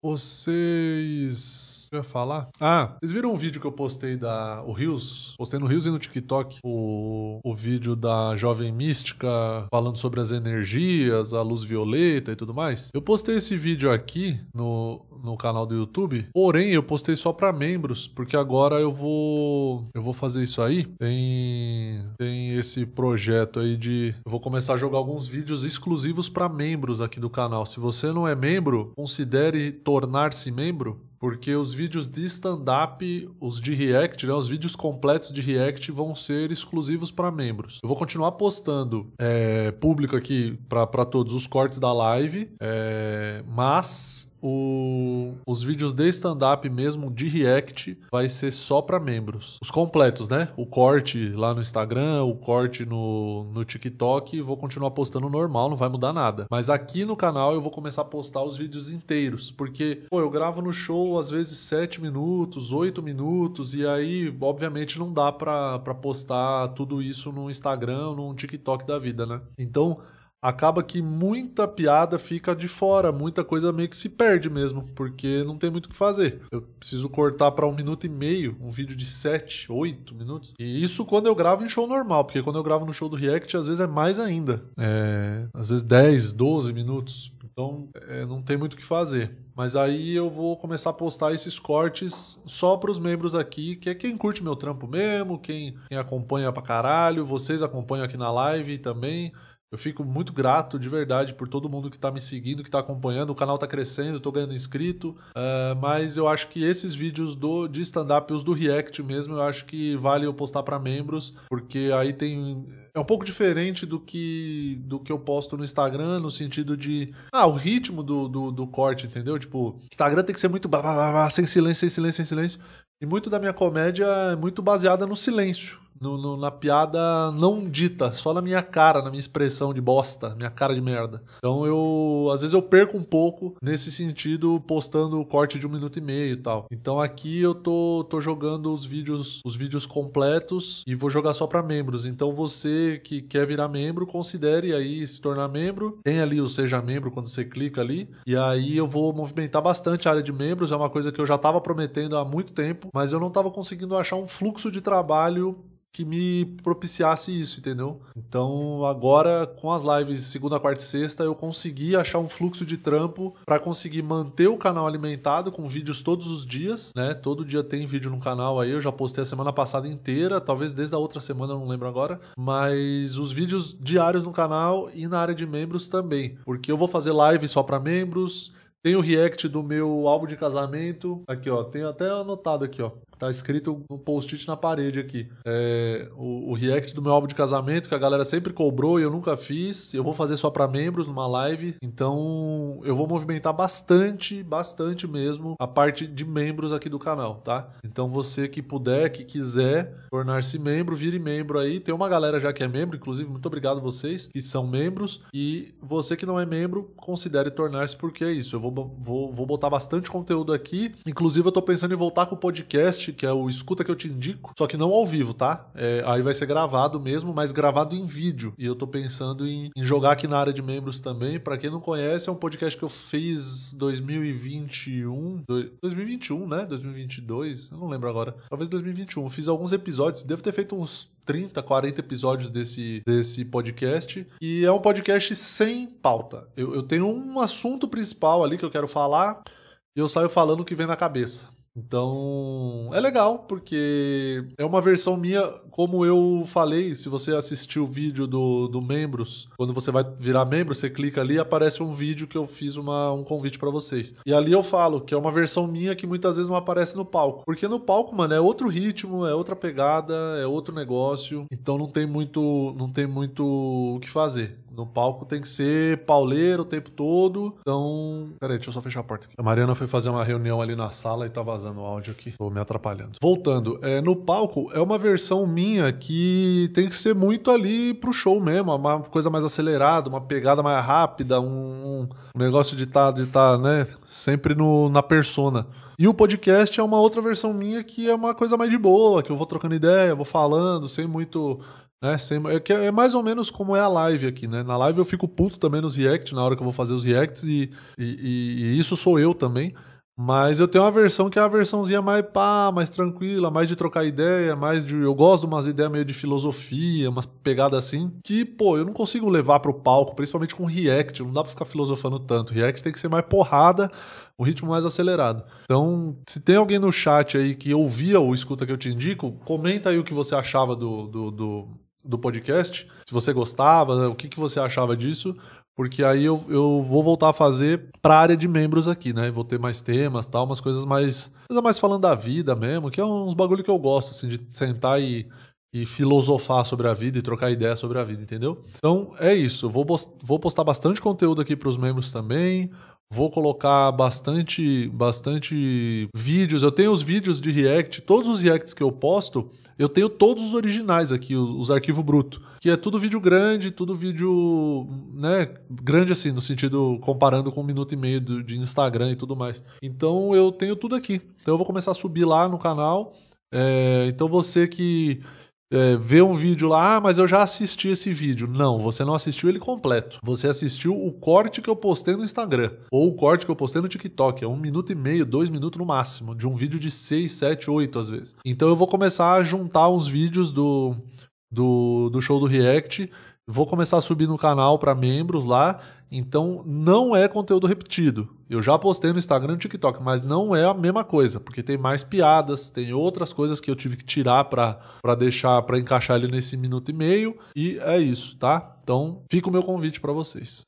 Vocês. Eu ia falar? Ah, vocês viram um vídeo que eu postei da. O Rios? Postei no Rios e no TikTok o, o vídeo da Jovem Mística falando sobre as energias, a luz violeta e tudo mais. Eu postei esse vídeo aqui no, no canal do YouTube. Porém, eu postei só para membros, porque agora eu vou eu vou fazer isso aí. Tem tem esse projeto aí de eu vou começar a jogar alguns vídeos exclusivos para membros aqui do canal. Se você não é membro, considere tornar-se membro porque os vídeos de stand-up, os de React, né, os vídeos completos de React vão ser exclusivos para membros. Eu vou continuar postando é, público aqui para todos os cortes da live, é, mas o, os vídeos de stand-up mesmo, de react, vai ser só para membros. Os completos, né? O corte lá no Instagram, o corte no, no TikTok, vou continuar postando normal, não vai mudar nada. Mas aqui no canal eu vou começar a postar os vídeos inteiros, porque, pô, eu gravo no show às vezes 7 minutos, 8 minutos, e aí, obviamente, não dá pra, pra postar tudo isso no Instagram, num TikTok da vida, né? Então, acaba que muita piada fica de fora, muita coisa meio que se perde mesmo, porque não tem muito o que fazer. Eu preciso cortar para um minuto e meio, um vídeo de 7, 8 minutos. E isso quando eu gravo em show normal, porque quando eu gravo no show do React, às vezes é mais ainda. É, às vezes 10, 12 minutos. Então é, não tem muito o que fazer. Mas aí eu vou começar a postar esses cortes só para os membros aqui, que é quem curte meu trampo mesmo, quem, quem acompanha pra caralho, vocês acompanham aqui na live também. Eu fico muito grato de verdade por todo mundo que está me seguindo, que está acompanhando. O canal está crescendo, estou ganhando inscrito. Uh, mas eu acho que esses vídeos do, de stand-up, os do React mesmo, eu acho que vale eu postar para membros, porque aí tem. É um pouco diferente do que, do que eu posto no Instagram, no sentido de. Ah, o ritmo do, do, do corte, entendeu? Tipo, Instagram tem que ser muito. Blá, blá, blá, sem silêncio, sem silêncio, sem silêncio. E muito da minha comédia é muito baseada no silêncio no, no, na piada não dita, só na minha cara, na minha expressão de bosta, minha cara de merda. Então eu, às vezes eu perco um pouco nesse sentido postando o corte de um minuto e meio e tal. Então aqui eu tô, tô jogando os vídeos, os vídeos completos e vou jogar só para membros. Então você que quer virar membro, considere aí se tornar membro. Tem ali o seja membro quando você clica ali. E aí eu vou movimentar bastante a área de membros, é uma coisa que eu já tava prometendo há muito tempo, mas eu não tava conseguindo achar um fluxo de trabalho que me propiciasse isso, entendeu? Então, agora com as lives segunda, quarta e sexta, eu consegui achar um fluxo de trampo para conseguir manter o canal alimentado com vídeos todos os dias, né? Todo dia tem vídeo no canal aí, eu já postei a semana passada inteira, talvez desde a outra semana, não lembro agora, mas os vídeos diários no canal e na área de membros também, porque eu vou fazer live só para membros, tem o react do meu álbum de casamento. Aqui, ó. Tem até anotado aqui, ó. Tá escrito um post-it na parede aqui. É, o, o, react do meu álbum de casamento, que a galera sempre cobrou e eu nunca fiz. Eu vou fazer só para membros numa live. Então, eu vou movimentar bastante, bastante mesmo, a parte de membros aqui do canal, tá? Então, você que puder, que quiser tornar-se membro, vire membro aí. Tem uma galera já que é membro, inclusive, muito obrigado vocês que são membros. E você que não é membro, considere tornar-se, porque é isso. Eu vou vou, vou botar bastante conteúdo aqui. Inclusive, eu tô pensando em voltar com o podcast, que é o Escuta que eu te indico, só que não ao vivo, tá? É, aí vai ser gravado mesmo, mas gravado em vídeo. E eu tô pensando em, em jogar aqui na área de membros também. Para quem não conhece, é um podcast que eu fiz 2021, 2021, né? 2022, eu não lembro agora. Talvez 2021. Eu fiz alguns episódios, devo ter feito uns 30, 40 episódios desse, desse podcast. E é um podcast sem pauta. Eu, eu tenho um assunto principal ali que eu quero falar e eu saio falando o que vem na cabeça. Então, é legal, porque é uma versão minha, como eu falei, se você assistiu o vídeo do, do Membros, quando você vai virar membro, você clica ali e aparece um vídeo que eu fiz uma, um convite para vocês. E ali eu falo que é uma versão minha que muitas vezes não aparece no palco. Porque no palco, mano, é outro ritmo, é outra pegada, é outro negócio. Então não tem muito, não tem muito o que fazer. No palco tem que ser pauleiro o tempo todo. Então. Peraí, deixa eu só fechar a porta aqui. A Mariana foi fazer uma reunião ali na sala e tá vazando o áudio aqui. Tô me atrapalhando. Voltando, é, no palco é uma versão minha que tem que ser muito ali pro show mesmo. Uma coisa mais acelerada, uma pegada mais rápida, um, um negócio de tá, de tá, né? Sempre no, na persona. E o podcast é uma outra versão minha que é uma coisa mais de boa, que eu vou trocando ideia, vou falando, sem muito é, sem, é, é, é, mais ou menos como é a live aqui, né? Na live eu fico puto também nos reacts, na hora que eu vou fazer os reacts, e, e, e isso sou eu também. Mas eu tenho uma versão que é a versãozinha mais pá, mais tranquila, mais de trocar ideia, mais de. Eu gosto de umas ideias meio de filosofia, umas pegadas assim, que, pô, eu não consigo levar pro palco, principalmente com React, não dá pra ficar filosofando tanto. React tem que ser mais porrada, o ritmo mais acelerado. Então, se tem alguém no chat aí que ouvia ou escuta que eu te indico, comenta aí o que você achava do, do, do do podcast, se você gostava, né, o que, que você achava disso, porque aí eu, eu vou voltar a fazer para a área de membros aqui, né? Vou ter mais temas, tal, umas coisas mais, coisa mais falando da vida mesmo, que é uns bagulho que eu gosto, assim, de sentar e, e filosofar sobre a vida e trocar ideia sobre a vida, entendeu? Então é isso. vou, vou postar bastante conteúdo aqui para os membros também. Vou colocar bastante, bastante vídeos. Eu tenho os vídeos de React. Todos os Reacts que eu posto, eu tenho todos os originais aqui, os, arquivos bruto, que é tudo vídeo grande, tudo vídeo, né, grande assim, no sentido comparando com um minuto e meio de Instagram e tudo mais. Então eu tenho tudo aqui. Então eu vou começar a subir lá no canal. É, então você que é, vê um vídeo lá, ah, mas eu já assisti esse vídeo. Não, você não assistiu ele completo. Você assistiu o corte que eu postei no Instagram, ou o corte que eu postei no TikTok. É um minuto e meio, dois minutos no máximo, de um vídeo de seis, sete, oito às vezes. Então eu vou começar a juntar uns vídeos do, do, do show do React. Vou começar a subir no canal para membros lá. Então não é conteúdo repetido. Eu já postei no Instagram e no TikTok, mas não é a mesma coisa, porque tem mais piadas, tem outras coisas que eu tive que tirar para deixar, para encaixar ele nesse minuto e meio. E é isso, tá? Então, fica o meu convite para vocês.